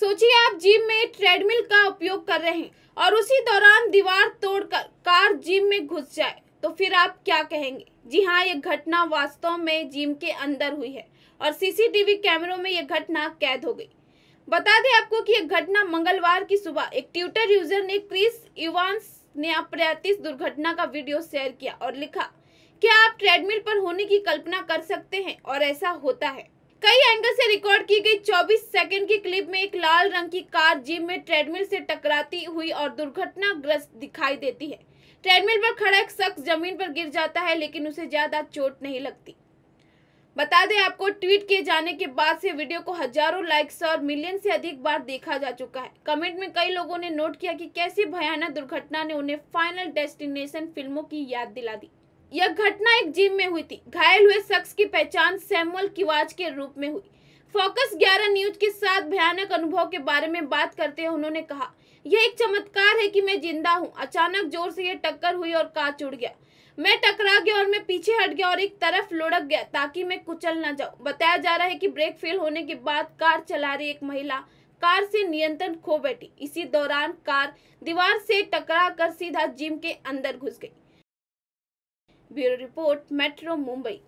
सोचिए आप जिम में ट्रेडमिल का उपयोग कर रहे हैं और उसी दौरान दीवार तोड़कर कार जिम में घुस जाए तो फिर आप क्या कहेंगे जी हाँ ये घटना वास्तव में जिम के अंदर हुई है और सीसीटीवी कैमरों में यह घटना कैद हो गई बता दें आपको कि यह घटना मंगलवार की सुबह एक ट्विटर यूजर ने क्रिस इवांस ने अपराध दुर्घटना का वीडियो शेयर किया और लिखा क्या आप ट्रेडमिल पर होने की कल्पना कर सकते हैं और ऐसा होता है कई एंगल से रिकॉर्ड की गई 24 सेकंड की क्लिप में एक लाल रंग की कार जिम में ट्रेडमिल से टकराती हुई और दुर्घटनाग्रस्त दिखाई देती है ट्रेडमिल पर खड़ा एक शख्स जमीन पर गिर जाता है लेकिन उसे ज्यादा चोट नहीं लगती बता दें आपको ट्वीट किए जाने के बाद से वीडियो को हजारों लाइक्स और मिलियन से अधिक बार देखा जा चुका है कमेंट में कई लोगों ने नोट किया कि कैसी भयानक दुर्घटना ने उन्हें फाइनल डेस्टिनेशन फिल्मों की याद दिला दी यह घटना एक जिम में हुई थी घायल हुए शख्स की पहचान सैमुअल किवाज के रूप में हुई फोकस 11 न्यूज के साथ भयानक अनुभव के बारे में बात करते हुए उन्होंने कहा यह एक चमत्कार है कि मैं जिंदा हूँ अचानक जोर से यह टक्कर हुई और कांच उड़ गया मैं टकरा गया और मैं पीछे हट गया और एक तरफ लुढ़क गया ताकि मैं कुचल ना जाऊं बताया जा रहा है कि ब्रेक फेल होने के बाद कार चला रही एक महिला कार से नियंत्रण खो बैठी इसी दौरान कार दीवार से टकरा कर सीधा जिम के अंदर घुस गई ब्यूरो रिपोर्ट मेट्रो मुंबई